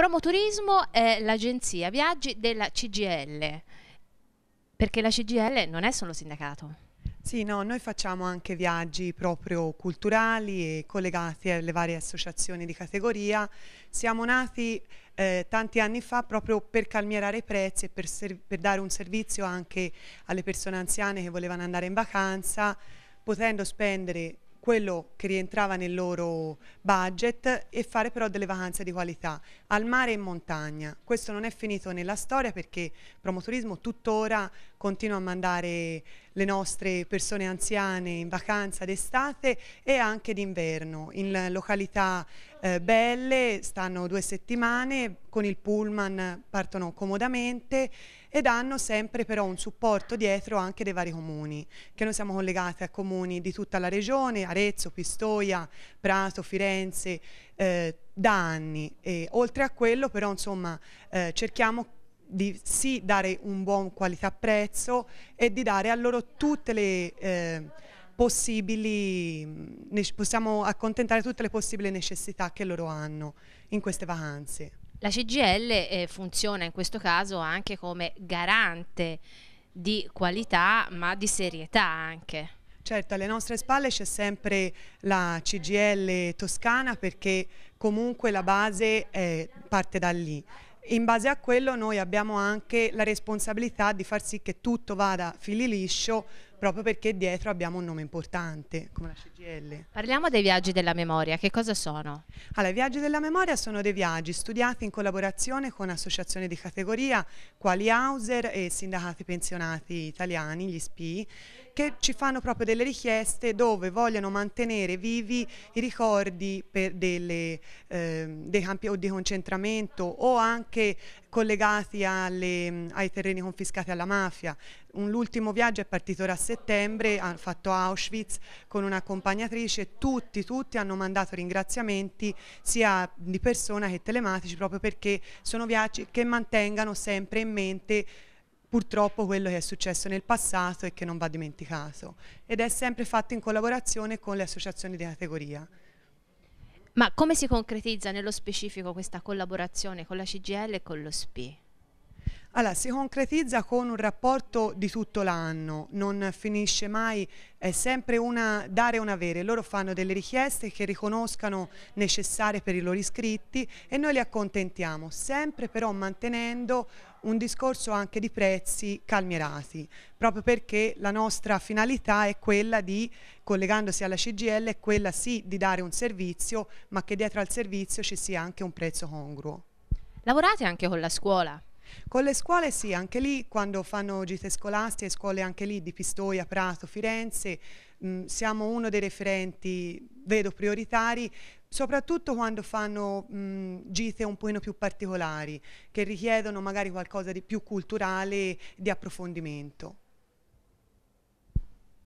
Promoturismo è l'agenzia viaggi della CGL, perché la CGL non è solo sindacato. Sì, no, noi facciamo anche viaggi proprio culturali e collegati alle varie associazioni di categoria. Siamo nati eh, tanti anni fa proprio per calmierare i prezzi e per, per dare un servizio anche alle persone anziane che volevano andare in vacanza, potendo spendere quello che rientrava nel loro budget e fare però delle vacanze di qualità al mare e in montagna. Questo non è finito nella storia perché Promoturismo tuttora continua a mandare le nostre persone anziane in vacanza d'estate e anche d'inverno in località eh, belle, stanno due settimane, con il pullman partono comodamente ed hanno sempre però un supporto dietro anche dei vari comuni, che noi siamo collegati a comuni di tutta la regione, Arezzo, Pistoia, Prato, Firenze, eh, da anni e oltre a quello però insomma eh, cerchiamo di sì dare un buon qualità prezzo e di dare a loro tutte le eh, possibili, mm, possiamo accontentare tutte le possibili necessità che loro hanno in queste vacanze. La CGL eh, funziona in questo caso anche come garante di qualità ma di serietà anche. Certo, alle nostre spalle c'è sempre la CGL toscana perché comunque la base eh, parte da lì in base a quello noi abbiamo anche la responsabilità di far sì che tutto vada fili liscio proprio perché dietro abbiamo un nome importante come la CGL. Parliamo dei viaggi della memoria, che cosa sono? Allora, i viaggi della memoria sono dei viaggi studiati in collaborazione con associazioni di categoria quali Hauser e sindacati pensionati italiani, gli SPI, che ci fanno proprio delle richieste dove vogliono mantenere vivi i ricordi delle, eh, dei campi o di concentramento o anche collegati alle, ai terreni confiscati alla mafia, l'ultimo viaggio è partito da settembre, hanno fatto Auschwitz con un'accompagnatrice, tutti, tutti hanno mandato ringraziamenti sia di persona che telematici proprio perché sono viaggi che mantengano sempre in mente purtroppo quello che è successo nel passato e che non va dimenticato ed è sempre fatto in collaborazione con le associazioni di categoria. Ma come si concretizza nello specifico questa collaborazione con la CGL e con lo SPI? Allora, si concretizza con un rapporto di tutto l'anno, non finisce mai, è sempre una dare e un avere. Loro fanno delle richieste che riconoscano necessarie per i loro iscritti e noi li accontentiamo, sempre però mantenendo un discorso anche di prezzi calmierati, proprio perché la nostra finalità è quella di, collegandosi alla CGL, è quella sì di dare un servizio, ma che dietro al servizio ci sia anche un prezzo congruo. Lavorate anche con la scuola? Con le scuole sì, anche lì quando fanno gite scolastiche, scuole anche lì di Pistoia, Prato, Firenze, mh, mm, siamo uno dei referenti, vedo, prioritari, soprattutto quando fanno mh, mm, gite un pochino più particolari, che richiedono magari qualcosa di più culturale, di approfondimento.